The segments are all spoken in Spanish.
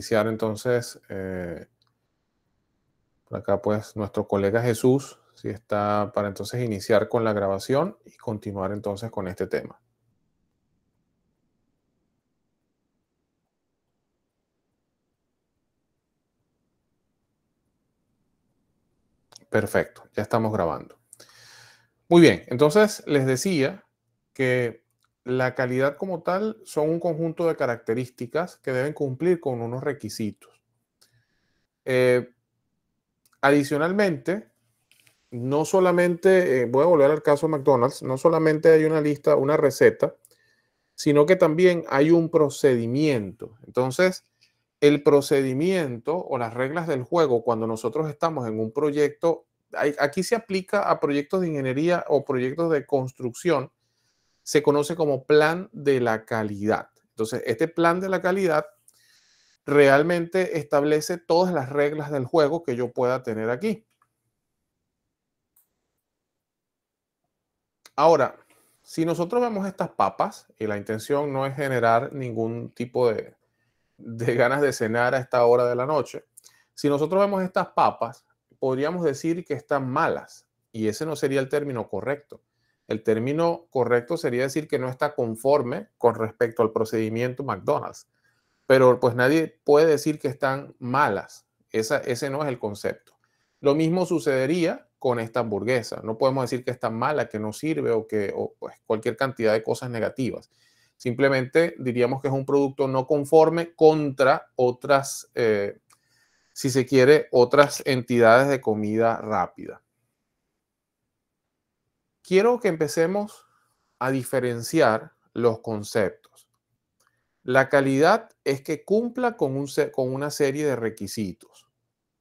iniciar entonces, por eh, acá pues nuestro colega Jesús, si está para entonces iniciar con la grabación y continuar entonces con este tema. Perfecto, ya estamos grabando. Muy bien, entonces les decía que la calidad como tal son un conjunto de características que deben cumplir con unos requisitos. Eh, adicionalmente, no solamente, eh, voy a volver al caso McDonald's, no solamente hay una lista, una receta, sino que también hay un procedimiento. Entonces, el procedimiento o las reglas del juego cuando nosotros estamos en un proyecto, aquí se aplica a proyectos de ingeniería o proyectos de construcción, se conoce como plan de la calidad. Entonces, este plan de la calidad realmente establece todas las reglas del juego que yo pueda tener aquí. Ahora, si nosotros vemos estas papas, y la intención no es generar ningún tipo de, ganas de cenar a esta hora de la noche, si nosotros vemos estas papas, podríamos decir que están malas, y ese no sería el término correcto. El término correcto sería decir que no está conforme con respecto al procedimiento McDonald's. Pero pues nadie puede decir que están malas. Esa, ese no es el concepto. Lo mismo sucedería con esta hamburguesa. No podemos decir que está mala, que no sirve o que pues, cualquier cantidad de cosas negativas. Simplemente diríamos que es un producto no conforme contra otras, eh, si se quiere, otras entidades de comida rápida quiero que empecemos a diferenciar los conceptos. La calidad es que cumpla con, una serie de requisitos.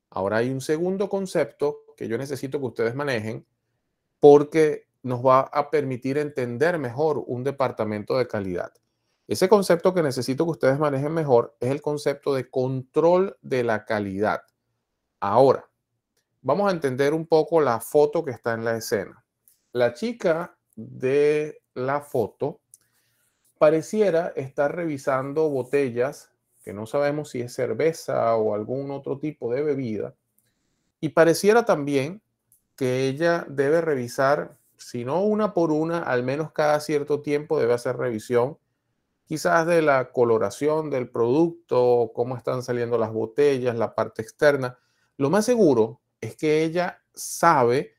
Ahora hay un segundo concepto que yo necesito que ustedes manejen porque nos va a permitir entender mejor un departamento de calidad. Ese concepto que necesito que ustedes manejen mejor es el concepto de control de la calidad. Ahora, vamos a entender un poco la foto que está en la escena la chica de la foto pareciera estar revisando botellas que no sabemos si es cerveza o algún otro tipo de bebida. Y pareciera también que ella debe revisar, si no una por una, al menos cada cierto tiempo debe hacer revisión, quizás de la coloración del producto, cómo están saliendo las botellas, la parte externa. Lo más seguro es que ella sabe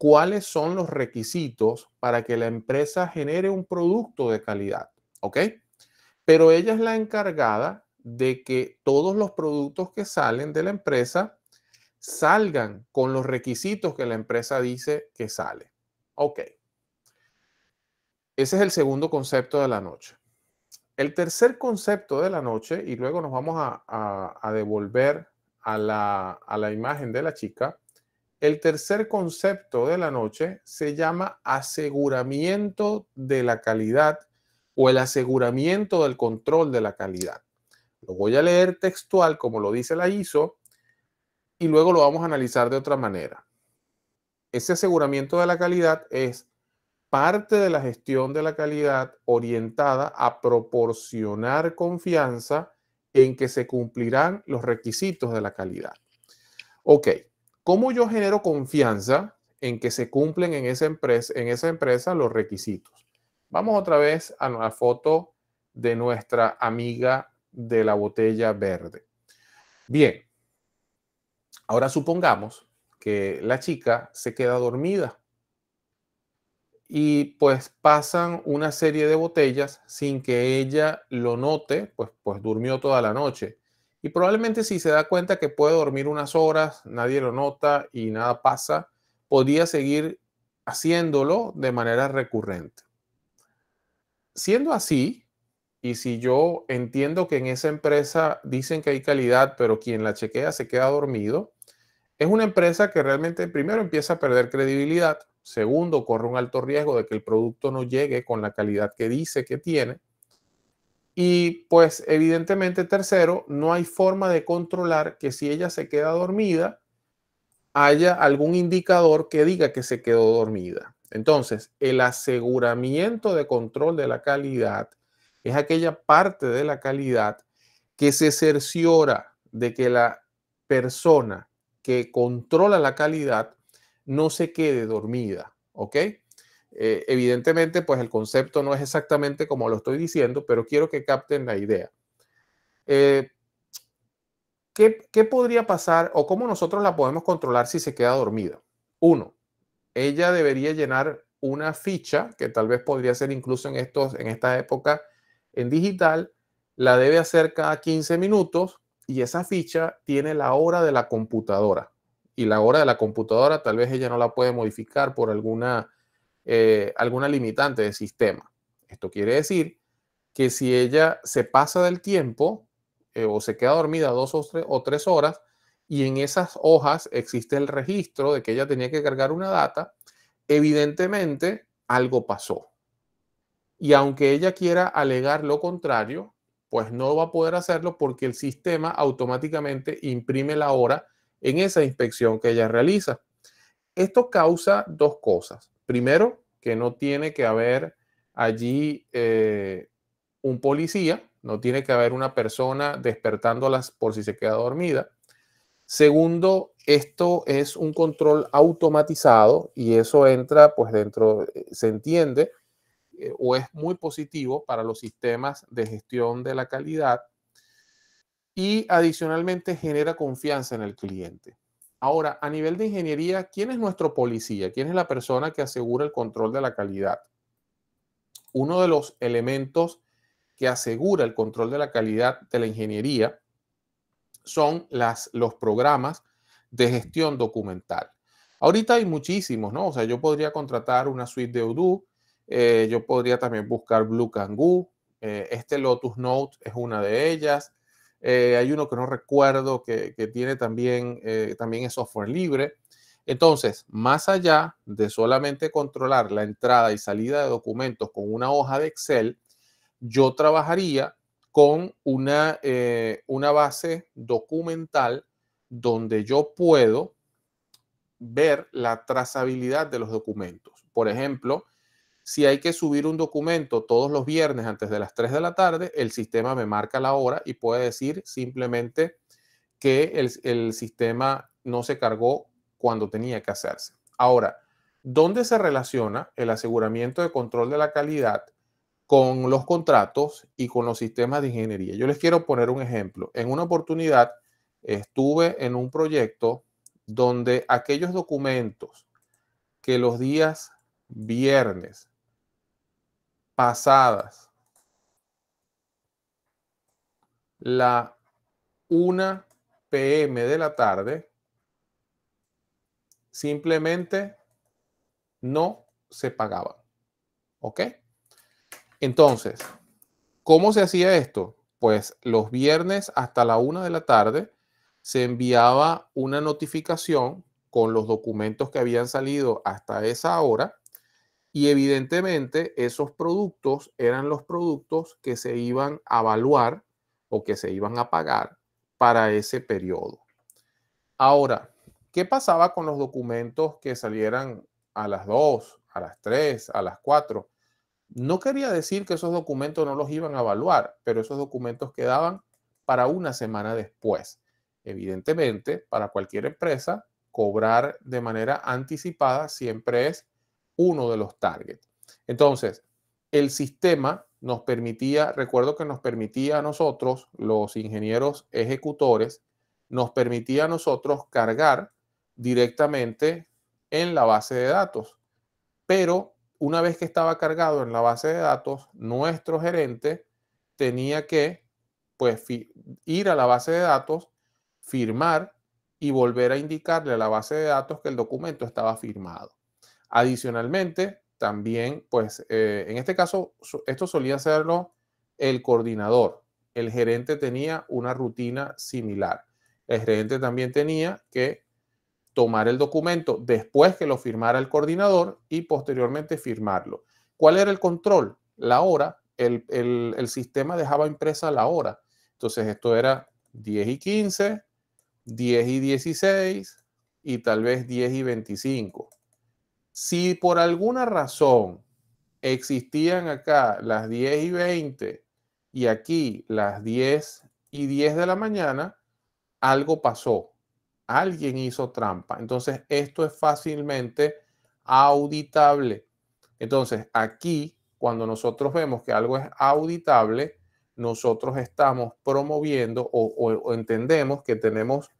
cuáles son los requisitos para que la empresa genere un producto de calidad, ¿ok? Pero ella es la encargada de que todos los productos que salen de la empresa salgan con los requisitos que la empresa dice que sale. Ok. Ese es el segundo concepto de la noche. El tercer concepto de la noche, y luego nos vamos a, devolver a la imagen de la chica, el tercer concepto de la noche se llama aseguramiento de la calidad o el aseguramiento del control de la calidad. Lo voy a leer textual como lo dice la ISO y luego lo vamos a analizar de otra manera. Ese aseguramiento de la calidad es parte de la gestión de la calidad orientada a proporcionar confianza en que se cumplirán los requisitos de la calidad. Ok, ¿Cómo yo genero confianza en que se cumplen en esa empresa, en esa empresa los requisitos? Vamos otra vez a la foto de nuestra amiga de la botella verde. Bien, ahora supongamos que la chica se queda dormida y pues pasan una serie de botellas sin que ella lo note, pues, pues durmió toda la noche. Y probablemente si se da cuenta que puede dormir unas horas, nadie lo nota y nada pasa, podría seguir haciéndolo de manera recurrente. Siendo así, y si yo entiendo que en esa empresa dicen que hay calidad, pero quien la chequea se queda dormido, es una empresa que realmente primero empieza a perder credibilidad, segundo corre un alto riesgo de que el producto no llegue con la calidad que dice que tiene, y pues evidentemente tercero, no hay forma de controlar que si ella se queda dormida, haya algún indicador que diga que se quedó dormida. Entonces, el aseguramiento de control de la calidad es aquella parte de la calidad que se cerciora de que la persona que controla la calidad no se quede dormida, ¿ok? Eh, evidentemente, pues el concepto no es exactamente como lo estoy diciendo, pero quiero que capten la idea. Eh, ¿qué, podría pasar o cómo nosotros la podemos controlar si se queda dormida? Uno, ella debería llenar una ficha que tal vez podría ser incluso en, estos, en esta época en digital, la debe hacer cada 15 minutos y esa ficha tiene la hora de la computadora. Y la hora de la computadora tal vez ella no la puede modificar por alguna eh, alguna limitante del sistema. Esto quiere decir que si ella se pasa del tiempo eh, o se queda dormida dos o tres, o tres horas y en esas hojas existe el registro de que ella tenía que cargar una data, evidentemente algo pasó. Y aunque ella quiera alegar lo contrario, pues no va a poder hacerlo porque el sistema automáticamente imprime la hora en esa inspección que ella realiza. Esto causa dos cosas. Primero, que no tiene que haber allí eh, un policía, no tiene que haber una persona despertándolas por si se queda dormida. Segundo, esto es un control automatizado y eso entra pues dentro, eh, se entiende eh, o es muy positivo para los sistemas de gestión de la calidad y adicionalmente genera confianza en el cliente. Ahora, a nivel de ingeniería, ¿quién es nuestro policía? ¿Quién es la persona que asegura el control de la calidad? Uno de los elementos que asegura el control de la calidad de la ingeniería son los programas de gestión documental. Ahorita hay muchísimos, ¿no? O sea, yo podría contratar una suite de Odoo, eh, yo podría también buscar Blue Kangoo, eh, este Lotus Note es una de ellas, eh, hay uno que no recuerdo que, tiene también, eh, también software libre. Entonces, más allá de solamente controlar la entrada y salida de documentos con una hoja de Excel, yo trabajaría con una eh, base documental donde yo puedo ver la trazabilidad de los documentos. Por ejemplo, si hay que subir un documento todos los viernes antes de las 3 de la tarde, el sistema me marca la hora y puede decir simplemente que el, el sistema no se cargó cuando tenía que hacerse. Ahora, ¿dónde se relaciona el aseguramiento de control de la calidad con los contratos y con los sistemas de ingeniería? Yo les quiero poner un ejemplo. En una oportunidad estuve en un proyecto donde aquellos documentos que los días viernes pasadas. La 1 pm de la tarde simplemente no se pagaban. ¿Ok? Entonces, ¿cómo se hacía esto? Pues los viernes hasta la 1 de la tarde se enviaba una notificación con los documentos que habían salido hasta esa hora y evidentemente esos productos eran los productos que se iban a evaluar o que se iban a pagar para ese periodo. Ahora, ¿qué pasaba con los documentos que salieran a las 2, a las 3, a las 4? No quería decir que esos documentos no los iban a evaluar, pero esos documentos quedaban para una semana después. Evidentemente, para cualquier empresa, cobrar de manera anticipada siempre es uno de los targets. Entonces, el sistema nos permitía, recuerdo que nos permitía a nosotros, los ingenieros ejecutores, nos permitía a nosotros cargar directamente en la base de datos. Pero una vez que estaba cargado en la base de datos, nuestro gerente tenía que pues, ir a la base de datos, firmar y volver a indicarle a la base de datos que el documento estaba firmado. Adicionalmente, también, pues, eh, en este caso, esto solía hacerlo el coordinador. El gerente tenía una rutina similar. El gerente también tenía que tomar el documento después que lo firmara el coordinador y posteriormente firmarlo. ¿Cuál era el control? La hora. El, el sistema dejaba impresa la hora. Entonces esto era 10 y 15, 10 y 16 y tal vez 10 y 25. Si por alguna razón existían acá las 10 y 20 y aquí las 10 y 10 de la mañana, algo pasó. Alguien hizo trampa. Entonces, esto es fácilmente auditable. Entonces, aquí, cuando nosotros vemos que algo es auditable, nosotros estamos promoviendo o, o entendemos que tenemos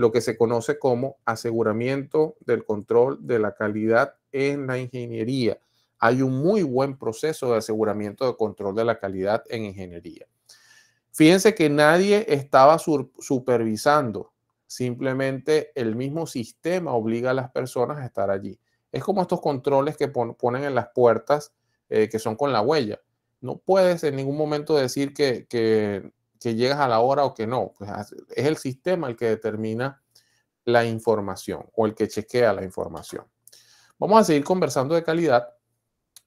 lo que se conoce como aseguramiento del control de la calidad en la ingeniería. Hay un muy buen proceso de aseguramiento de control de la calidad en ingeniería. Fíjense que nadie estaba supervisando, simplemente el mismo sistema obliga a las personas a estar allí. Es como estos controles que ponen en las puertas eh, que son con la huella. No puedes en ningún momento decir que que llegas a la hora o que no. Pues, es el sistema el que determina la información o el que chequea la información. Vamos a seguir conversando de calidad.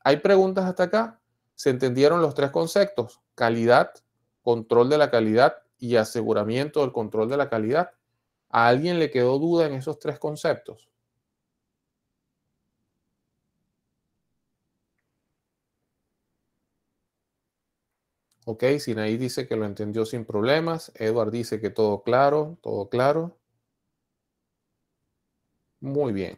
¿Hay preguntas hasta acá? ¿Se entendieron los tres conceptos? Calidad, control de la calidad y aseguramiento del control de la calidad. ¿A alguien le quedó duda en esos tres conceptos? Ok, Sinaí dice que lo entendió sin problemas. Edward dice que todo claro, todo claro. Muy bien.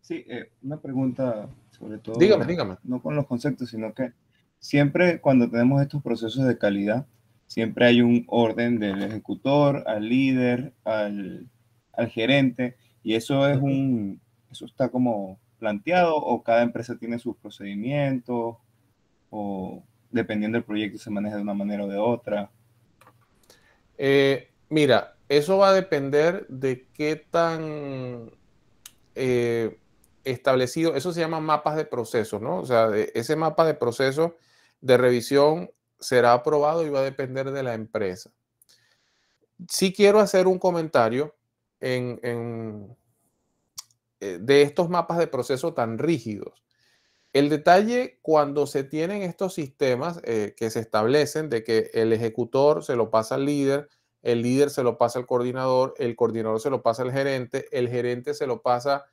Sí, eh, una pregunta sobre todo. Dígame, dígame. No con los conceptos, sino que siempre cuando tenemos estos procesos de calidad, siempre hay un orden del ejecutor, al líder, al, al gerente, y eso es un, eso está como planteado o cada empresa tiene sus procedimientos o dependiendo del proyecto se maneja de una manera o de otra? Eh, mira, eso va a depender de qué tan eh, establecido, eso se llama mapas de proceso, ¿no? O sea, ese mapa de proceso de revisión será aprobado y va a depender de la empresa. Sí quiero hacer un comentario en, eh, de estos mapas de proceso tan rígidos. El detalle cuando se tienen estos sistemas eh, que se establecen de que el ejecutor se lo pasa al líder, el líder se lo pasa al coordinador, el coordinador se lo pasa al gerente, el gerente se lo pasa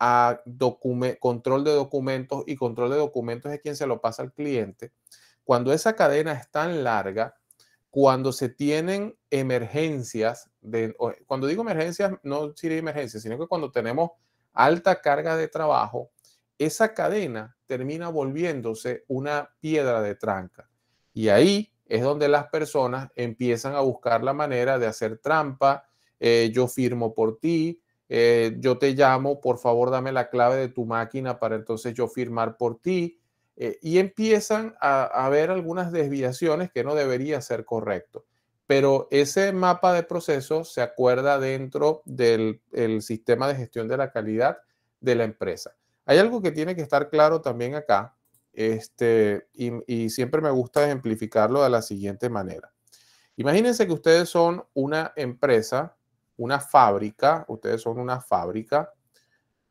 a control de documentos y control de documentos es quien se lo pasa al cliente. Cuando esa cadena es tan larga, cuando se tienen emergencias, de, cuando digo emergencias, no de emergencias, sino que cuando tenemos alta carga de trabajo, esa cadena termina volviéndose una piedra de tranca. Y ahí es donde las personas empiezan a buscar la manera de hacer trampa, eh, yo firmo por ti, eh, yo te llamo, por favor dame la clave de tu máquina para entonces yo firmar por ti. Eh, y empiezan a, a ver algunas desviaciones que no debería ser correcto pero ese mapa de procesos se acuerda dentro del sistema de gestión de la calidad de la empresa. Hay algo que tiene que estar claro también acá, este, y, y siempre me gusta ejemplificarlo de la siguiente manera. Imagínense que ustedes son una empresa, una fábrica, ustedes son una fábrica,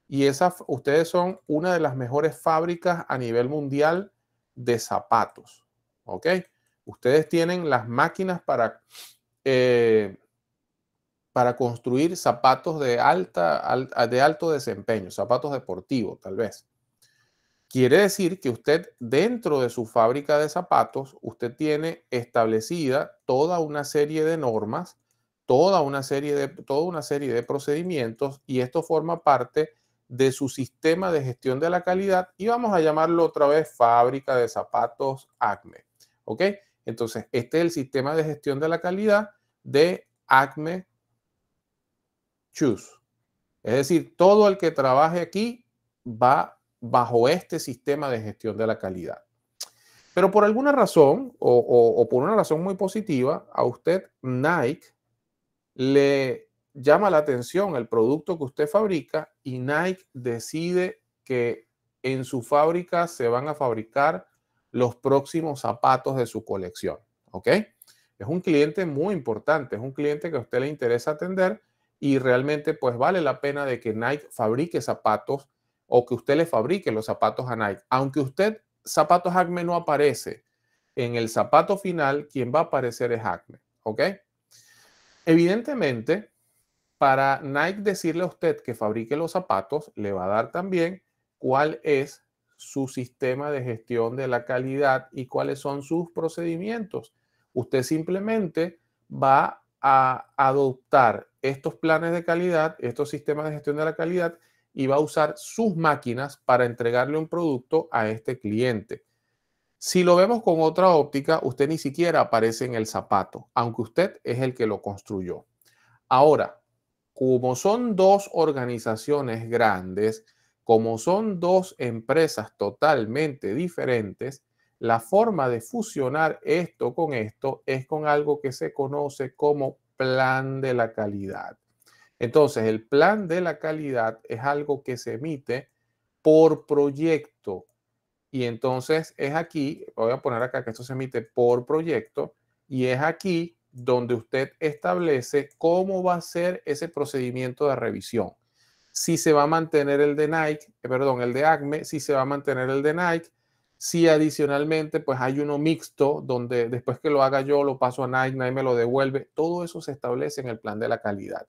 y esa, ustedes son una de las mejores fábricas a nivel mundial de zapatos, ¿ok? Ustedes tienen las máquinas para, eh, para construir zapatos de, alta, de alto desempeño, zapatos deportivos tal vez. Quiere decir que usted dentro de su fábrica de zapatos, usted tiene establecida toda una serie de normas, toda una serie de, toda una serie de procedimientos y esto forma parte de su sistema de gestión de la calidad y vamos a llamarlo otra vez fábrica de zapatos ACME. ¿Ok? Entonces, este es el sistema de gestión de la calidad de Acme Choose. Es decir, todo el que trabaje aquí va bajo este sistema de gestión de la calidad. Pero por alguna razón, o, o por una razón muy positiva, a usted Nike le llama la atención el producto que usted fabrica y Nike decide que en su fábrica se van a fabricar los próximos zapatos de su colección. ¿Ok? Es un cliente muy importante, es un cliente que a usted le interesa atender y realmente pues vale la pena de que Nike fabrique zapatos o que usted le fabrique los zapatos a Nike. Aunque usted, zapatos Acme no aparece en el zapato final, quien va a aparecer es Acme. ¿Ok? Evidentemente, para Nike decirle a usted que fabrique los zapatos, le va a dar también cuál es su sistema de gestión de la calidad y cuáles son sus procedimientos. Usted simplemente va a adoptar estos planes de calidad, estos sistemas de gestión de la calidad y va a usar sus máquinas para entregarle un producto a este cliente. Si lo vemos con otra óptica, usted ni siquiera aparece en el zapato, aunque usted es el que lo construyó. Ahora, como son dos organizaciones grandes, como son dos empresas totalmente diferentes, la forma de fusionar esto con esto es con algo que se conoce como plan de la calidad. Entonces, el plan de la calidad es algo que se emite por proyecto. Y entonces es aquí, voy a poner acá que esto se emite por proyecto, y es aquí donde usted establece cómo va a ser ese procedimiento de revisión si se va a mantener el de Nike, eh, perdón, el de Acme, si se va a mantener el de Nike, si adicionalmente pues hay uno mixto donde después que lo haga yo lo paso a Nike, Nike me lo devuelve, todo eso se establece en el plan de la calidad.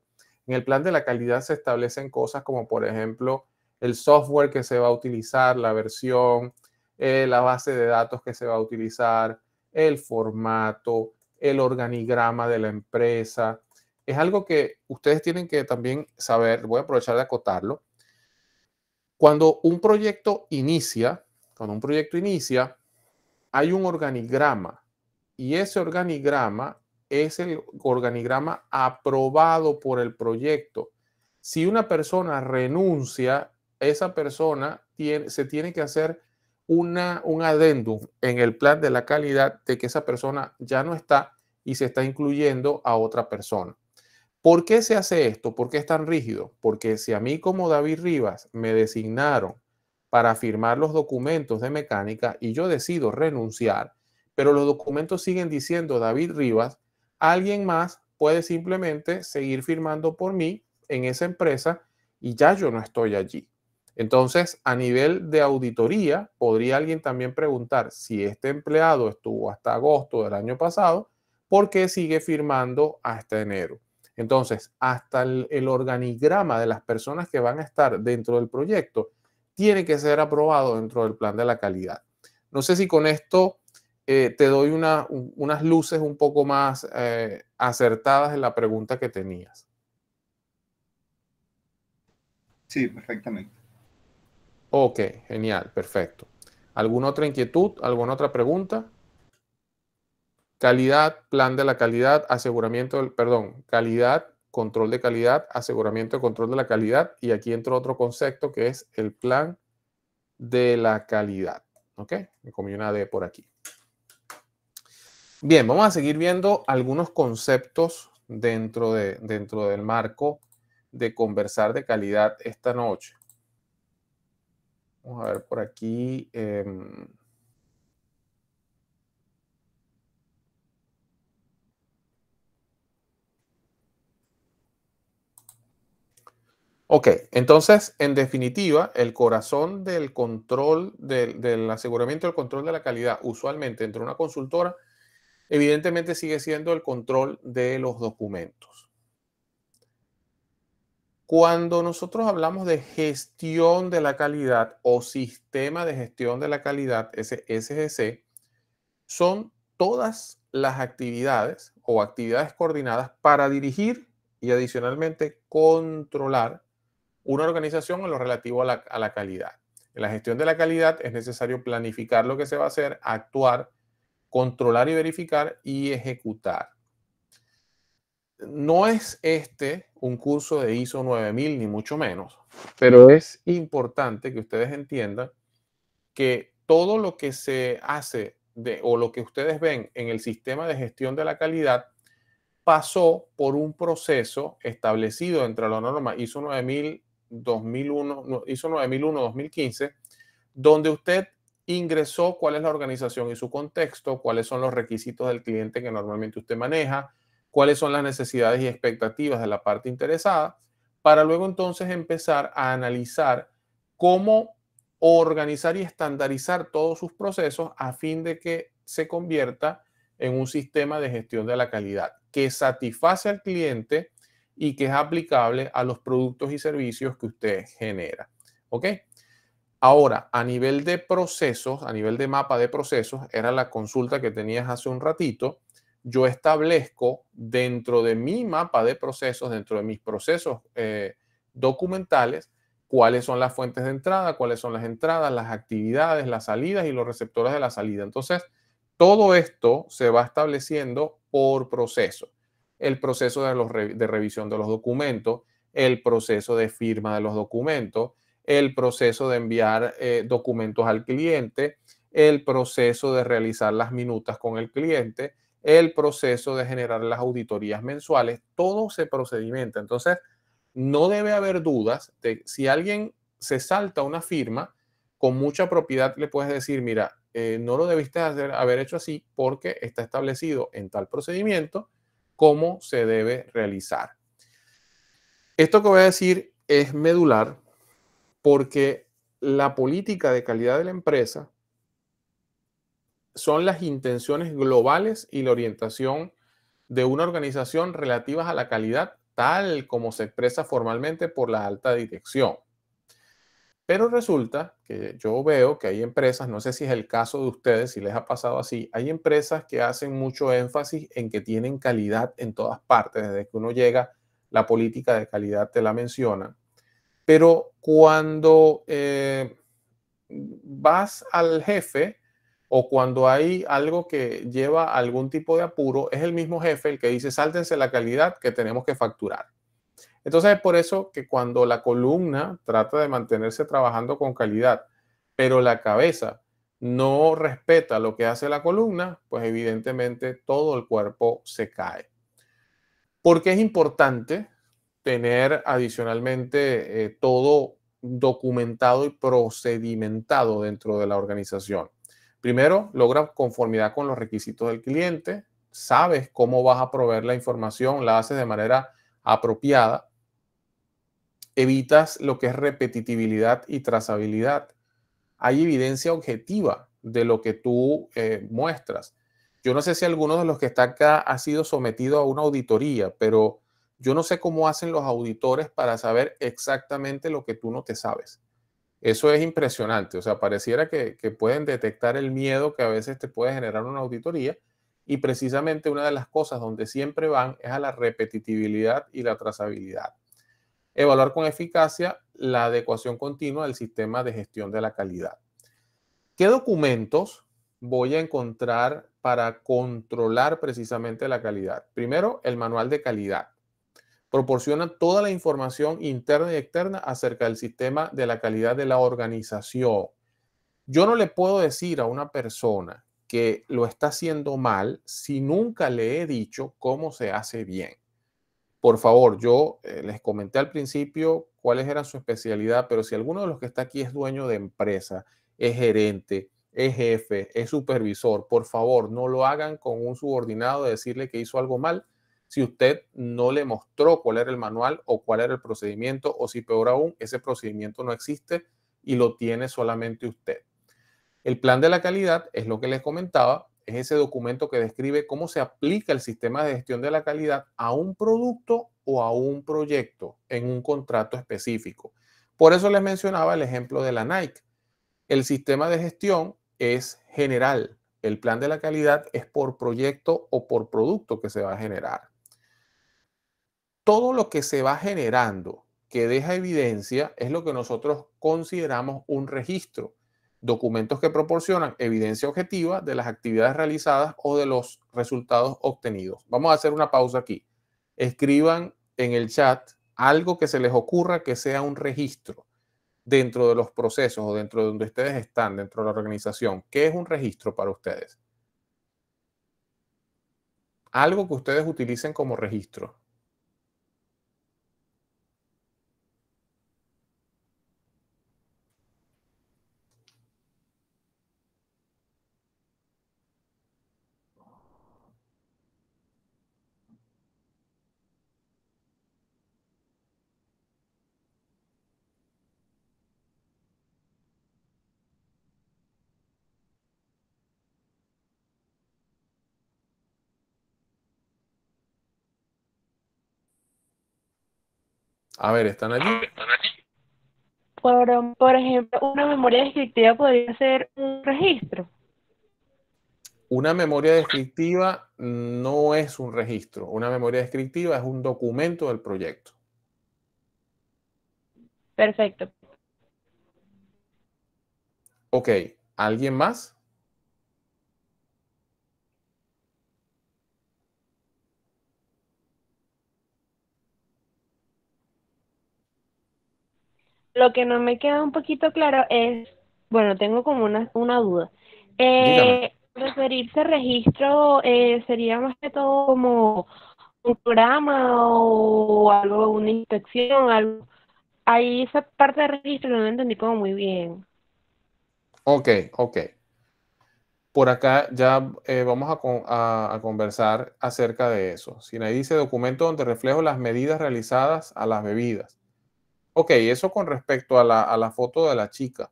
En el plan de la calidad se establecen cosas como por ejemplo el software que se va a utilizar, la versión, eh, la base de datos que se va a utilizar, el formato, el organigrama de la empresa, es algo que ustedes tienen que también saber, voy a aprovechar de acotarlo. Cuando un proyecto inicia, cuando un proyecto inicia, hay un organigrama y ese organigrama es el organigrama aprobado por el proyecto. Si una persona renuncia, esa persona se tiene que hacer un adendum en el plan de la calidad de que esa persona ya no está y se está incluyendo a otra persona. ¿Por qué se hace esto? ¿Por qué es tan rígido? Porque si a mí como David Rivas me designaron para firmar los documentos de mecánica y yo decido renunciar, pero los documentos siguen diciendo David Rivas, alguien más puede simplemente seguir firmando por mí en esa empresa y ya yo no estoy allí. Entonces, a nivel de auditoría, podría alguien también preguntar si este empleado estuvo hasta agosto del año pasado, ¿por qué sigue firmando hasta enero? Entonces, hasta el, organigrama de las personas que van a estar dentro del proyecto tiene que ser aprobado dentro del plan de la calidad. No sé si con esto eh, te doy unas luces un poco más eh, acertadas en la pregunta que tenías. Sí, perfectamente. Ok, genial, perfecto. ¿Alguna otra inquietud? ¿Alguna otra pregunta? Calidad, plan de la calidad, aseguramiento del, perdón, calidad, control de calidad, aseguramiento de control de la calidad. Y aquí entra otro concepto que es el plan de la calidad. ¿Ok? Me comí una D por aquí. Bien, vamos a seguir viendo algunos conceptos dentro, de, dentro del marco de conversar de calidad esta noche. Vamos a ver por aquí. Em, Ok, entonces, en definitiva, el corazón del control, del, aseguramiento del control de la calidad, usualmente entre una consultora, evidentemente sigue siendo el control de los documentos. Cuando nosotros hablamos de gestión de la calidad o sistema de gestión de la calidad, ese SGC, son todas las actividades o actividades coordinadas para dirigir y adicionalmente controlar una organización en lo relativo a la, calidad. En la gestión de la calidad es necesario planificar lo que se va a hacer, actuar, controlar y verificar y ejecutar. No es este un curso de ISO 9000 ni mucho menos, pero es importante que ustedes entiendan que todo lo que se hace de, o lo que ustedes ven en el sistema de gestión de la calidad pasó por un proceso establecido entre la norma ISO 9000 2001, hizo 9001, 2015, donde usted ingresó cuál es la organización y su contexto, cuáles son los requisitos del cliente que normalmente usted maneja, cuáles son las necesidades y expectativas de la parte interesada, para luego entonces empezar a analizar cómo organizar y estandarizar todos sus procesos a fin de que se convierta en un sistema de gestión de la calidad que satisface al cliente, y que es aplicable a los productos y servicios que usted genera. ¿Ok? Ahora, a nivel de procesos, a nivel de mapa de procesos, era la consulta que tenías hace un ratito, yo establezco dentro de mi mapa de procesos, dentro de mis procesos eh, documentales, cuáles son las fuentes de entrada, cuáles son las entradas, las actividades, las salidas y los receptores de la salida. Entonces, todo esto se va estableciendo por proceso el proceso de, de revisión de los documentos, el proceso de firma de los documentos, el proceso de enviar eh, documentos al cliente, el proceso de realizar las minutas con el cliente, el proceso de generar las auditorías mensuales, todo ese procedimiento. Entonces, no debe haber dudas de si alguien se salta una firma, con mucha propiedad le puedes decir, mira, eh, no lo debiste hacer, haber hecho así porque está establecido en tal procedimiento cómo se debe realizar. Esto que voy a decir es medular porque la política de calidad de la empresa son las intenciones globales y la orientación de una organización relativas a la calidad tal como se expresa formalmente por la alta dirección. Pero resulta que yo veo que hay empresas, no sé si es el caso de ustedes, si les ha pasado así, hay empresas que hacen mucho énfasis en que tienen calidad en todas partes, desde que uno llega, la política de calidad te la menciona. Pero cuando eh, vas al jefe o cuando hay algo que lleva algún tipo de apuro, es el mismo jefe el que dice, sáltense la calidad que tenemos que facturar. Entonces es por eso que cuando la columna trata de mantenerse trabajando con calidad, pero la cabeza no respeta lo que hace la columna, pues evidentemente todo el cuerpo se cae. ¿Por qué es importante tener adicionalmente eh, todo documentado y procedimentado dentro de la organización? Primero, logras conformidad con los requisitos del cliente, sabes cómo vas a proveer la información, la haces de manera apropiada evitas lo que es repetitividad y trazabilidad. Hay evidencia objetiva de lo que tú eh, muestras. Yo no sé si alguno de los que está acá ha sido sometido a una auditoría, pero yo no sé cómo hacen los auditores para saber exactamente lo que tú no te sabes. Eso es impresionante. O sea, pareciera que, que pueden detectar el miedo que a veces te puede generar una auditoría. Y precisamente una de las cosas donde siempre van es a la repetitividad y la trazabilidad evaluar con eficacia la adecuación continua del sistema de gestión de la calidad. ¿Qué documentos voy a encontrar para controlar precisamente la calidad? Primero, el manual de calidad. Proporciona toda la información interna y externa acerca del sistema de la calidad de la organización. Yo no le puedo decir a una persona que lo está haciendo mal si nunca le he dicho cómo se hace bien. Por favor, yo eh, les comenté al principio cuáles eran su especialidad, pero si alguno de los que está aquí es dueño de empresa, es gerente, es jefe, es supervisor, por favor, no lo hagan con un subordinado de decirle que hizo algo mal si usted no le mostró cuál era el manual o cuál era el procedimiento, o si peor aún, ese procedimiento no existe y lo tiene solamente usted. El plan de la calidad es lo que les comentaba, es ese documento que describe cómo se aplica el sistema de gestión de la calidad a un producto o a un proyecto en un contrato específico. Por eso les mencionaba el ejemplo de la Nike. El sistema de gestión es general. El plan de la calidad es por proyecto o por producto que se va a generar. Todo lo que se va generando que deja evidencia es lo que nosotros consideramos un registro documentos que proporcionan evidencia objetiva de las actividades realizadas o de los resultados obtenidos. Vamos a hacer una pausa aquí. Escriban en el chat algo que se les ocurra que sea un registro dentro de los procesos o dentro de donde ustedes están, dentro de la organización. ¿Qué es un registro para ustedes? Algo que ustedes utilicen como registro. A ver, ¿están allí? Por, por ejemplo, una memoria descriptiva podría ser un registro. Una memoria descriptiva no es un registro. Una memoria descriptiva es un documento del proyecto. Perfecto. Ok, ¿alguien más? lo que no me queda un poquito claro es, bueno, tengo como una, una duda. Eh, referirse registro eh, sería más que todo como un programa o algo, una inspección, algo. Ahí esa parte de registro no lo entendí como muy bien. Ok, ok. Por acá ya eh, vamos a, conversar acerca de eso. ahí dice documento donde reflejo las medidas realizadas a las bebidas. Ok, eso con respecto a la, foto de la chica.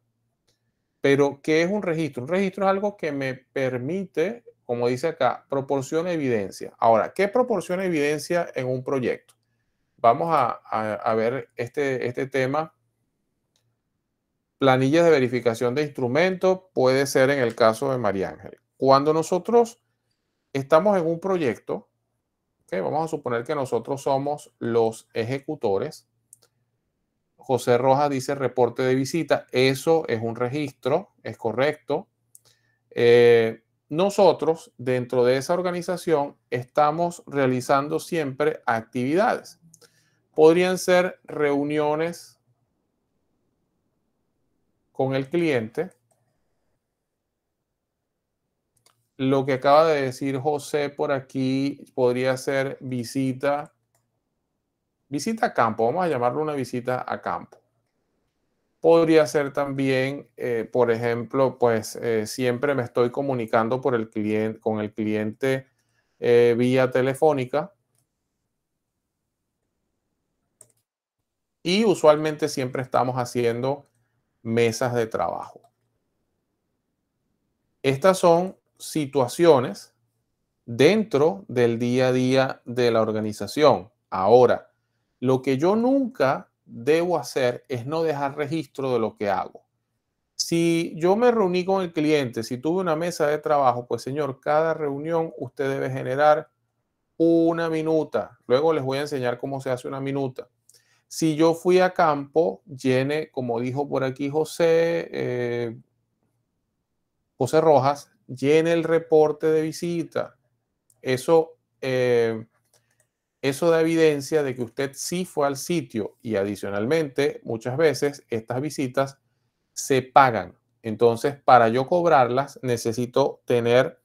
Pero, ¿qué es un registro? Un registro es algo que me permite, como dice acá, proporciona evidencia. Ahora, ¿qué proporciona evidencia en un proyecto? Vamos a, ver este, este tema. Planillas de verificación de instrumentos puede ser en el caso de María Ángel. Cuando nosotros estamos en un proyecto, vamos a suponer que nosotros somos los ejecutores, José Rojas dice reporte de visita. Eso es un registro, es correcto. Eh, nosotros, dentro de esa organización, estamos realizando siempre actividades. Podrían ser reuniones con el cliente. Lo que acaba de decir José por aquí podría ser visita visita a campo, vamos a llamarlo una visita a campo. Podría ser también, eh, por ejemplo, pues eh, siempre me estoy comunicando con el cliente eh, vía telefónica. Y usualmente siempre estamos haciendo mesas de trabajo. Estas son situaciones dentro del día a día de la organización. Ahora, lo que yo nunca debo hacer es no dejar registro de lo que hago. Si yo me reuní con el cliente, si tuve una mesa de trabajo, pues señor, cada reunión usted debe generar una minuta. Luego les voy a enseñar cómo se hace una minuta. Si yo fui a campo, llene, como dijo por aquí José, eh, José Rojas, llene el reporte de visita. Eso eh, eso da evidencia de que usted sí fue al sitio y adicionalmente muchas veces estas visitas se pagan. Entonces, para yo cobrarlas necesito tener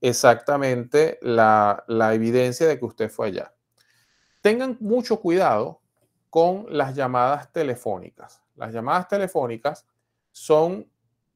exactamente la, la evidencia de que usted fue allá. Tengan mucho cuidado con las llamadas telefónicas. Las llamadas telefónicas son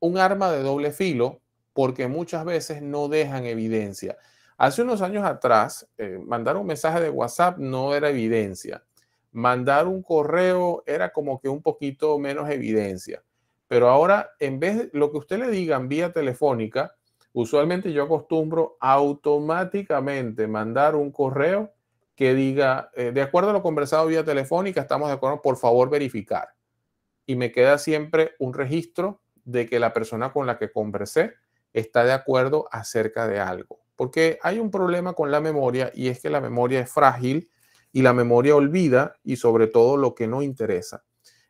un arma de doble filo porque muchas veces no dejan evidencia. Hace unos años atrás, eh, mandar un mensaje de WhatsApp no era evidencia. Mandar un correo era como que un poquito menos evidencia. Pero ahora, en vez de lo que usted le diga en vía telefónica, usualmente yo acostumbro automáticamente mandar un correo que diga, eh, de acuerdo a lo conversado vía telefónica, estamos de acuerdo, por favor verificar. Y me queda siempre un registro de que la persona con la que conversé está de acuerdo acerca de algo. Porque hay un problema con la memoria y es que la memoria es frágil y la memoria olvida y sobre todo lo que no interesa.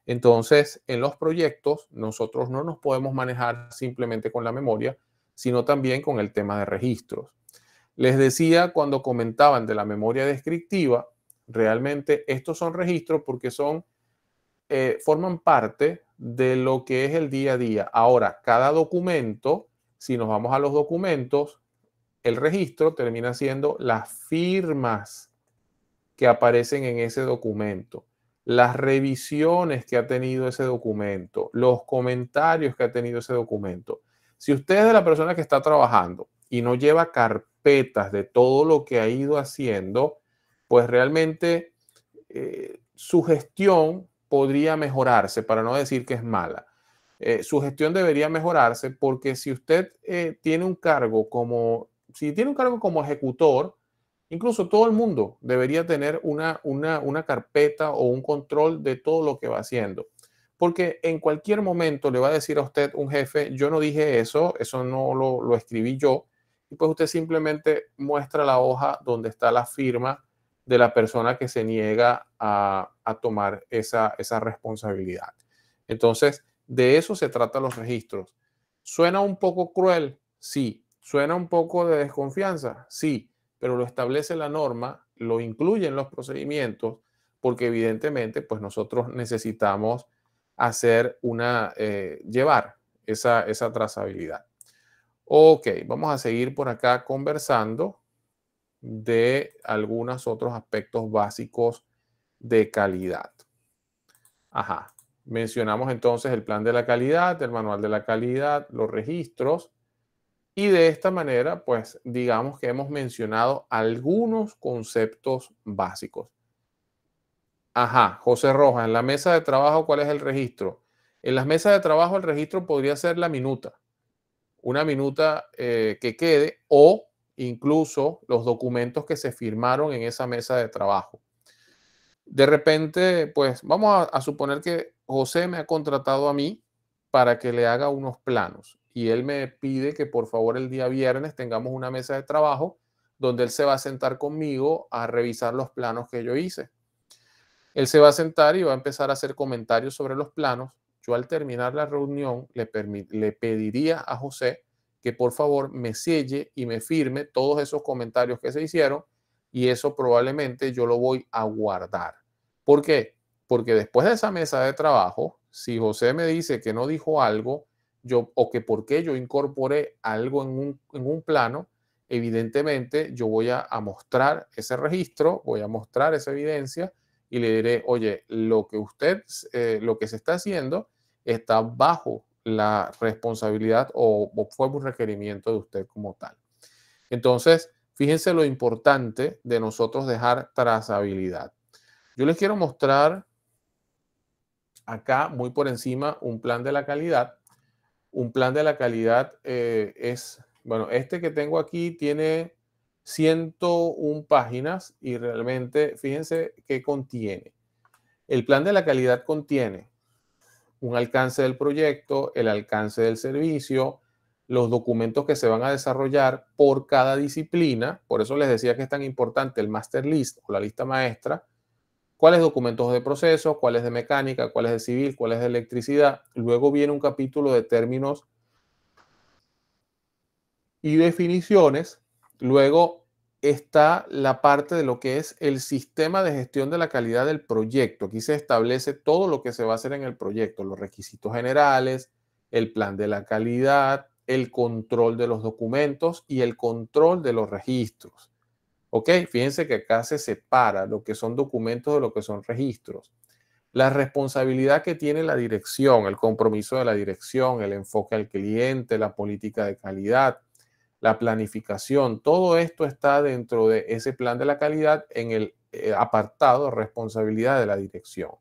Entonces, en los proyectos nosotros no nos podemos manejar simplemente con la memoria, sino también con el tema de registros. Les decía cuando comentaban de la memoria descriptiva, realmente estos son registros porque son, eh, forman parte de lo que es el día a día. Ahora, cada documento, si nos vamos a los documentos, el registro termina siendo las firmas que aparecen en ese documento, las revisiones que ha tenido ese documento, los comentarios que ha tenido ese documento. Si usted es de la persona que está trabajando y no lleva carpetas de todo lo que ha ido haciendo, pues realmente eh, su gestión podría mejorarse, para no decir que es mala. Eh, su gestión debería mejorarse porque si usted eh, tiene un cargo como si tiene un cargo como ejecutor, incluso todo el mundo debería tener una, una, una carpeta o un control de todo lo que va haciendo. Porque en cualquier momento le va a decir a usted un jefe, yo no dije eso, eso no lo, lo escribí yo, y pues usted simplemente muestra la hoja donde está la firma de la persona que se niega a, a tomar esa, esa responsabilidad. Entonces, de eso se trata los registros. ¿Suena un poco cruel? Sí, Suena un poco de desconfianza, sí, pero lo establece la norma, lo incluyen los procedimientos, porque evidentemente pues nosotros necesitamos hacer una, eh, llevar esa, esa trazabilidad. Ok, vamos a seguir por acá conversando de algunos otros aspectos básicos de calidad. Ajá, mencionamos entonces el plan de la calidad, el manual de la calidad, los registros, y de esta manera, pues digamos que hemos mencionado algunos conceptos básicos. Ajá, José Rojas, en la mesa de trabajo, ¿cuál es el registro? En las mesas de trabajo el registro podría ser la minuta, una minuta eh, que quede o incluso los documentos que se firmaron en esa mesa de trabajo. De repente, pues vamos a suponer que José me ha contratado a mí para que le haga unos planos y él me pide que por favor el día viernes tengamos una mesa de trabajo donde él se va a sentar conmigo a revisar los planos que yo hice. Él se va a sentar y va a empezar a hacer comentarios sobre los planos. Yo al terminar la reunión le, pediría a José que por favor me selle y me firme todos esos comentarios que se hicieron y eso probablemente yo lo voy a guardar. ¿Por qué? Porque después de esa mesa de trabajo, si José me dice que no dijo algo, yo, o que por qué yo incorporé algo en un, plano, evidentemente yo voy a, mostrar ese registro, voy a mostrar esa evidencia y le diré, oye, lo que usted, eh, lo que se está haciendo está bajo la responsabilidad o fue un requerimiento de usted como tal. Entonces, fíjense lo importante de nosotros dejar trazabilidad. Yo les quiero mostrar acá muy por encima un plan de la calidad un plan de la calidad eh, es, bueno, este que tengo aquí tiene 101 páginas y realmente fíjense qué contiene. El plan de la calidad contiene un alcance del proyecto, el alcance del servicio, los documentos que se van a desarrollar por cada disciplina. Por eso les decía que es tan importante el master list o la lista maestra, cuáles documentos de proceso, cuáles de mecánica, cuáles de civil, cuáles de electricidad. Luego viene un capítulo de términos y definiciones. Luego está la parte de lo que es el sistema de gestión de la calidad del proyecto. Aquí se establece todo lo que se va a hacer en el proyecto, los requisitos generales, el plan de la calidad, el control de los documentos y el control de los registros. Ok, fíjense que acá se separa lo que son documentos de lo que son registros. La responsabilidad que tiene la dirección, el compromiso de la dirección, el enfoque al cliente, la política de calidad, la planificación, todo esto está dentro de ese plan de la calidad en el eh, apartado responsabilidad de la dirección.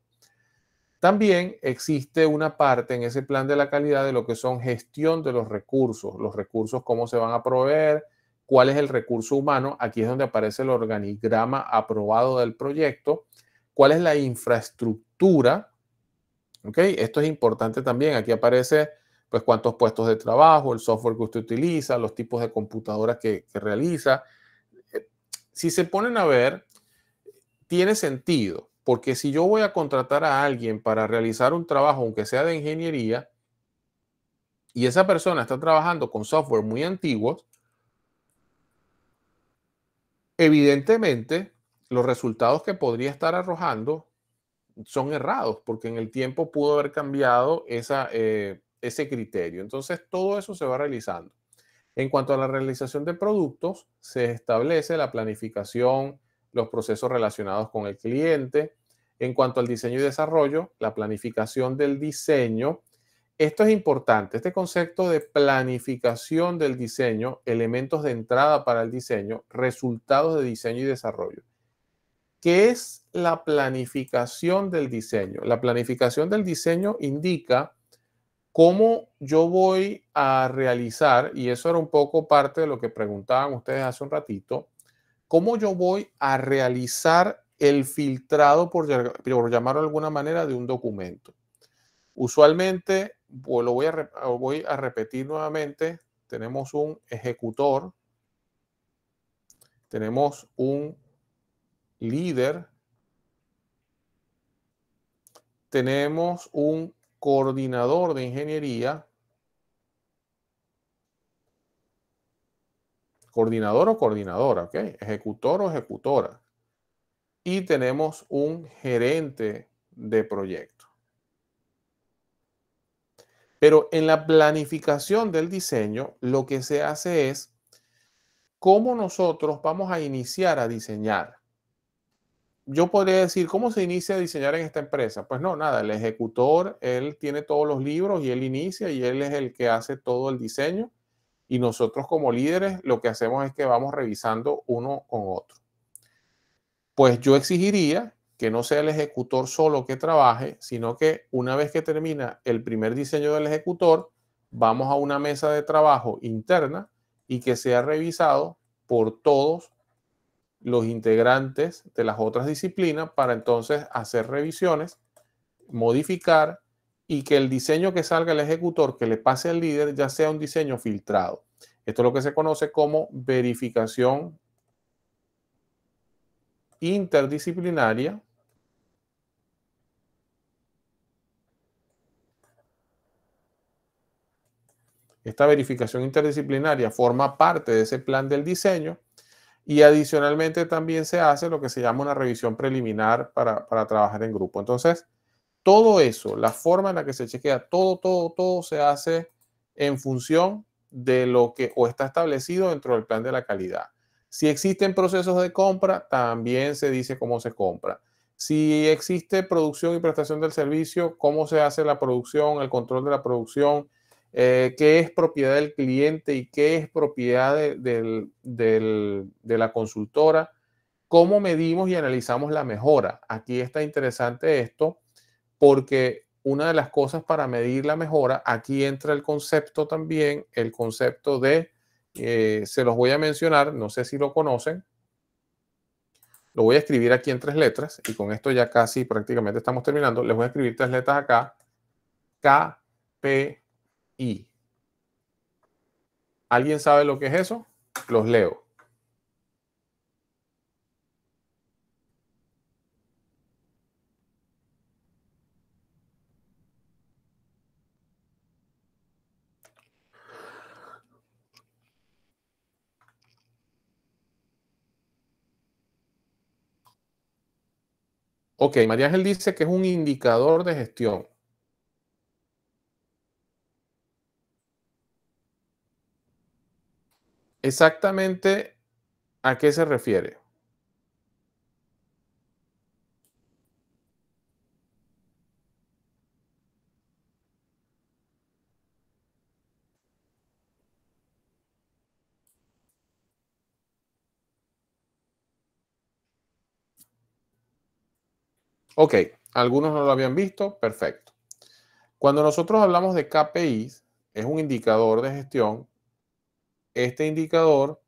También existe una parte en ese plan de la calidad de lo que son gestión de los recursos, los recursos cómo se van a proveer, cuál es el recurso humano, aquí es donde aparece el organigrama aprobado del proyecto, cuál es la infraestructura, ¿ok? Esto es importante también, aquí aparece pues cuántos puestos de trabajo, el software que usted utiliza, los tipos de computadoras que, que realiza. Eh, si se ponen a ver, tiene sentido, porque si yo voy a contratar a alguien para realizar un trabajo, aunque sea de ingeniería, y esa persona está trabajando con software muy antiguos, Evidentemente, los resultados que podría estar arrojando son errados, porque en el tiempo pudo haber cambiado eh, ese criterio. Entonces, todo eso se va realizando. En cuanto a la realización de productos, se establece la planificación, los procesos relacionados con el cliente. En cuanto al diseño y desarrollo, la planificación del diseño esto es importante, este concepto de planificación del diseño, elementos de entrada para el diseño, resultados de diseño y desarrollo. ¿Qué es la planificación del diseño? La planificación del diseño indica cómo yo voy a realizar, y eso era un poco parte de lo que preguntaban ustedes hace un ratito, cómo yo voy a realizar el filtrado, por, llamarlo de alguna manera, de un documento. Usualmente pues, lo voy a, voy a repetir nuevamente, tenemos un ejecutor, tenemos un líder, tenemos un coordinador de ingeniería, coordinador o coordinadora, ¿ok? Ejecutor o ejecutora. Y tenemos un gerente de proyecto. Pero en la planificación del diseño, lo que se hace es cómo nosotros vamos a iniciar a diseñar. Yo podría decir, ¿cómo se inicia a diseñar en esta empresa? Pues no, nada, el ejecutor, él tiene todos los libros y él inicia y él es el que hace todo el diseño. Y nosotros como líderes lo que hacemos es que vamos revisando uno con otro. Pues yo exigiría que no sea el ejecutor solo que trabaje, sino que una vez que termina el primer diseño del ejecutor, vamos a una mesa de trabajo interna y que sea revisado por todos los integrantes de las otras disciplinas para entonces hacer revisiones, modificar y que el diseño que salga el ejecutor, que le pase al líder, ya sea un diseño filtrado. Esto es lo que se conoce como verificación interdisciplinaria Esta verificación interdisciplinaria forma parte de ese plan del diseño y adicionalmente también se hace lo que se llama una revisión preliminar para, trabajar en grupo. Entonces, todo eso, la forma en la que se chequea, todo, todo, todo se hace en función de lo que o está establecido dentro del plan de la calidad. Si existen procesos de compra, también se dice cómo se compra. Si existe producción y prestación del servicio, cómo se hace la producción, el control de la producción, eh, qué es propiedad del cliente y qué es propiedad de la consultora, cómo medimos y analizamos la mejora. Aquí está interesante esto porque una de las cosas para medir la mejora, aquí entra el concepto también, el concepto de eh, se los voy a mencionar, no sé si lo conocen. Lo voy a escribir aquí en tres letras y con esto ya casi prácticamente estamos terminando. Les voy a escribir tres letras acá. K I ¿Alguien sabe lo que es eso? Los leo. Ok, María Ángel dice que es un indicador de gestión. Exactamente a qué se refiere. Ok, algunos no lo habían visto, perfecto. Cuando nosotros hablamos de KPIs, es un indicador de gestión. Este indicador,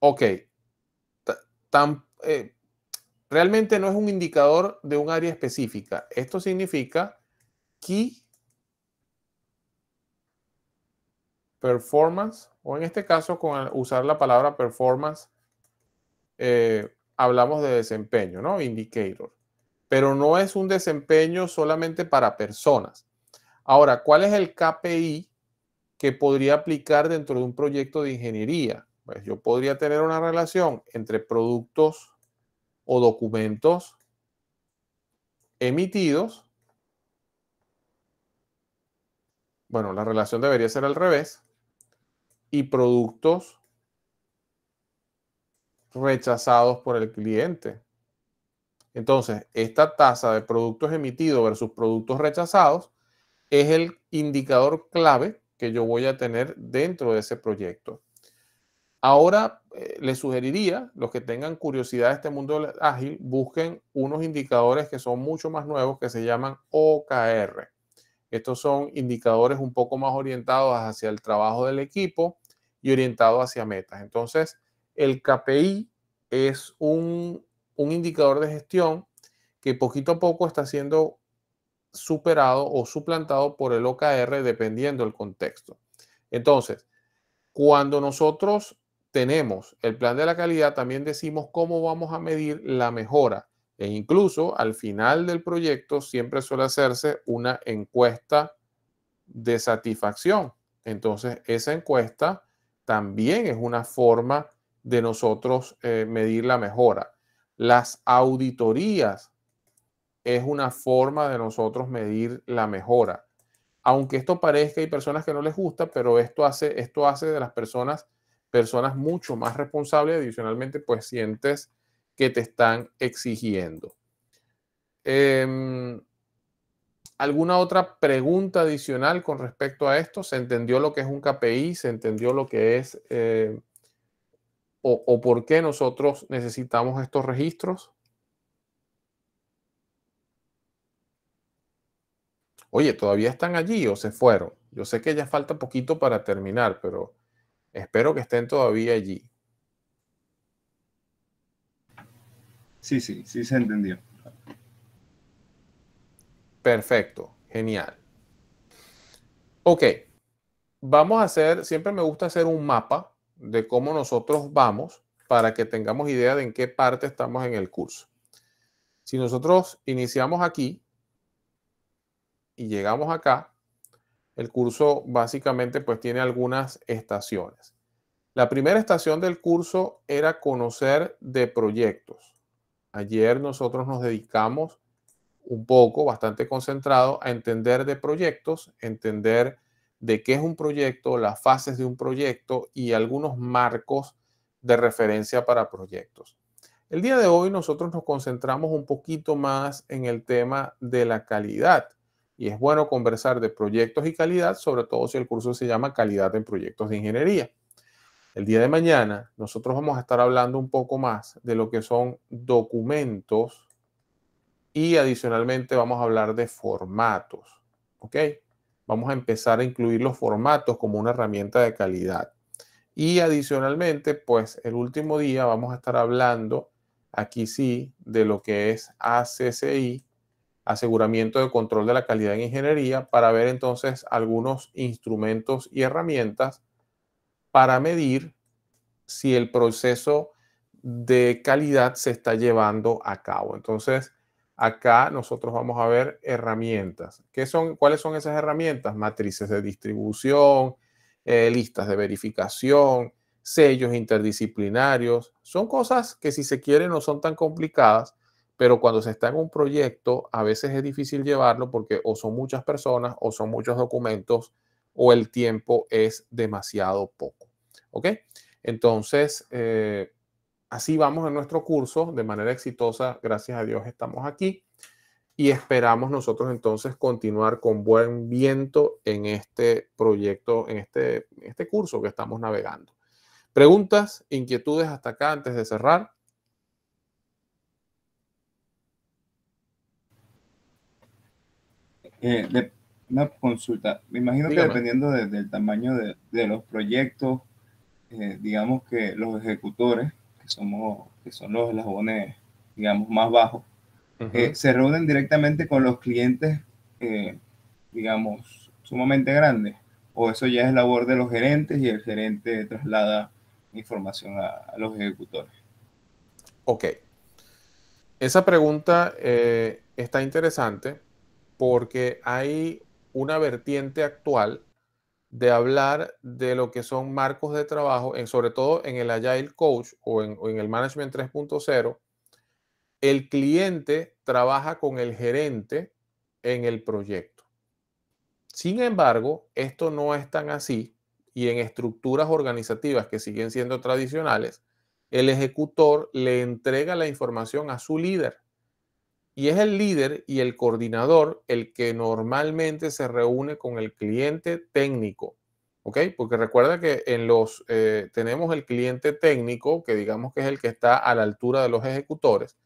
ok, eh, realmente no es un indicador de un área específica. Esto significa Key Performance, o en este caso, con usar la palabra performance, eh, hablamos de desempeño, ¿no? Indicator. Pero no es un desempeño solamente para personas. Ahora, ¿cuál es el KPI que podría aplicar dentro de un proyecto de ingeniería? Pues yo podría tener una relación entre productos o documentos emitidos. Bueno, la relación debería ser al revés. Y productos rechazados por el cliente. Entonces, esta tasa de productos emitidos versus productos rechazados es el indicador clave que yo voy a tener dentro de ese proyecto. Ahora eh, les sugeriría, los que tengan curiosidad de este mundo ágil, busquen unos indicadores que son mucho más nuevos que se llaman OKR. Estos son indicadores un poco más orientados hacia el trabajo del equipo y orientados hacia metas. Entonces, el KPI es un, indicador de gestión que poquito a poco está siendo superado o suplantado por el OKR dependiendo del contexto. Entonces, cuando nosotros tenemos el plan de la calidad, también decimos cómo vamos a medir la mejora. E incluso al final del proyecto siempre suele hacerse una encuesta de satisfacción. Entonces, esa encuesta también es una forma de nosotros eh, medir la mejora. Las auditorías es una forma de nosotros medir la mejora. Aunque esto parezca, hay personas que no les gusta, pero esto hace, esto hace de las personas personas mucho más responsables, adicionalmente pues sientes que te están exigiendo. Em, ¿Alguna otra pregunta adicional con respecto a esto? ¿Se entendió lo que es un KPI? ¿Se entendió lo que es eh, o, por qué nosotros necesitamos estos registros? Oye, todavía están allí o se fueron. Yo sé que ya falta poquito para terminar, pero espero que estén todavía allí. Sí, sí, sí se entendió. Perfecto, genial. Ok, vamos a hacer, siempre me gusta hacer un mapa de cómo nosotros vamos para que tengamos idea de en qué parte estamos en el curso. Si nosotros iniciamos aquí y llegamos acá, el curso básicamente pues tiene algunas estaciones. La primera estación del curso era conocer de proyectos. Ayer nosotros nos dedicamos un poco, bastante concentrado, a entender de proyectos, entender de qué es un proyecto, las fases de un proyecto y algunos marcos de referencia para proyectos. El día de hoy nosotros nos concentramos un poquito más en el tema de la calidad y es bueno conversar de proyectos y calidad, sobre todo si el curso se llama calidad en proyectos de ingeniería. El día de mañana nosotros vamos a estar hablando un poco más de lo que son documentos y adicionalmente vamos a hablar de formatos. ¿Ok? vamos a empezar a incluir los formatos como una herramienta de calidad. Y adicionalmente, pues el último día vamos a estar hablando aquí sí de lo que es ACCI, aseguramiento de control de la calidad en ingeniería, para ver entonces algunos instrumentos y herramientas para medir si el proceso de calidad se está llevando a cabo. Entonces, acá nosotros vamos a ver herramientas. ¿Qué son, ¿Cuáles son esas herramientas? Matrices de distribución, eh, listas de verificación, sellos interdisciplinarios. Son cosas que si se quiere no son tan complicadas, pero cuando se está en un proyecto a veces es difícil llevarlo porque o son muchas personas o son muchos documentos o el tiempo es demasiado poco. ¿Ok? Entonces, eh, así vamos en nuestro curso de manera exitosa. Gracias a Dios estamos aquí y esperamos nosotros entonces continuar con buen viento en este proyecto, en este, este curso que estamos navegando. ¿Preguntas, inquietudes hasta acá antes de cerrar? Eh, una consulta. Me imagino que dependiendo del tamaño de, de los proyectos, eh, digamos que los ejecutores que, somos, que son los eslabones, digamos, más bajos, eh, se reúnen directamente con los clientes, eh, digamos, sumamente grandes. O eso ya es labor de los gerentes y el gerente traslada información a, los ejecutores. Ok. Esa pregunta eh, está interesante porque hay una vertiente actual de hablar de lo que son marcos de trabajo, sobre todo en el Agile Coach o en, o en el Management 3.0, el cliente trabaja con el gerente en el proyecto. Sin embargo, esto no es tan así y en estructuras organizativas que siguen siendo tradicionales, el ejecutor le entrega la información a su líder y es el líder y el coordinador el que normalmente se reúne con el cliente técnico. ¿Ok? Porque recuerda que en los eh, tenemos el cliente técnico, que digamos que es el que está a la altura de los ejecutores.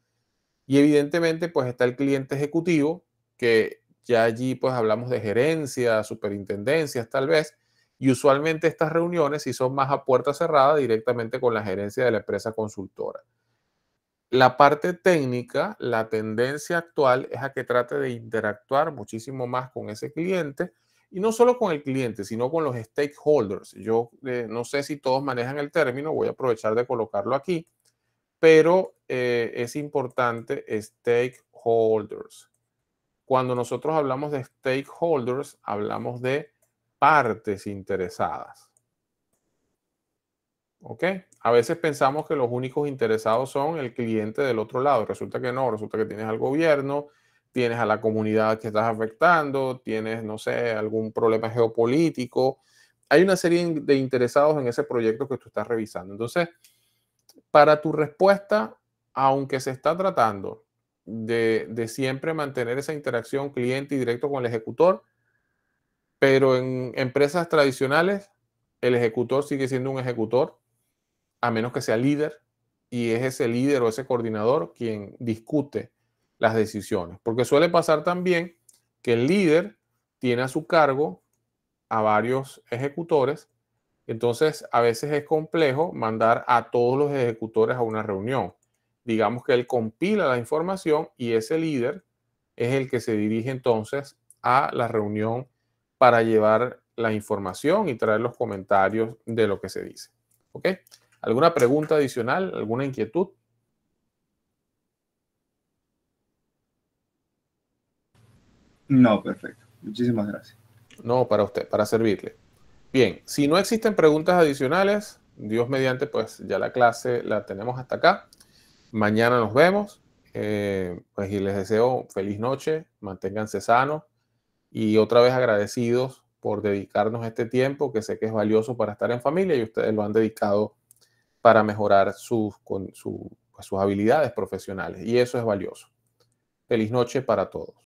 Y evidentemente, pues está el cliente ejecutivo, que ya allí pues hablamos de gerencia, superintendencias tal vez. Y usualmente estas reuniones, si son más a puerta cerrada, directamente con la gerencia de la empresa consultora. La parte técnica, la tendencia actual es a que trate de interactuar muchísimo más con ese cliente y no solo con el cliente, sino con los stakeholders. Yo eh, no sé si todos manejan el término, voy a aprovechar de colocarlo aquí, pero eh, es importante stakeholders. Cuando nosotros hablamos de stakeholders, hablamos de partes interesadas. ¿Ok? A veces pensamos que los únicos interesados son el cliente del otro lado. Resulta que no, resulta que tienes al gobierno, tienes a la comunidad que estás afectando, tienes, no sé, algún problema geopolítico. Hay una serie de interesados en ese proyecto que tú estás revisando. Entonces, para tu respuesta, aunque se está tratando de, siempre mantener esa interacción cliente y directo con el ejecutor, pero en empresas tradicionales, el ejecutor sigue siendo un ejecutor a menos que sea líder y es ese líder o ese coordinador quien discute las decisiones. Porque suele pasar también que el líder tiene a su cargo a varios ejecutores, entonces a veces es complejo mandar a todos los ejecutores a una reunión. Digamos que él compila la información y ese líder es el que se dirige entonces a la reunión para llevar la información y traer los comentarios de lo que se dice. ¿Ok? ¿Alguna pregunta adicional? ¿Alguna inquietud? No, perfecto. Muchísimas gracias. No, para usted, para servirle. Bien, si no existen preguntas adicionales, Dios mediante, pues ya la clase la tenemos hasta acá. Mañana nos vemos. Eh, pues y les deseo feliz noche, manténganse sanos y otra vez agradecidos por dedicarnos este tiempo que sé que es valioso para estar en familia y ustedes lo han dedicado para mejorar sus, pues, sus habilidades profesionales. Y eso es valioso. Feliz noche para todos.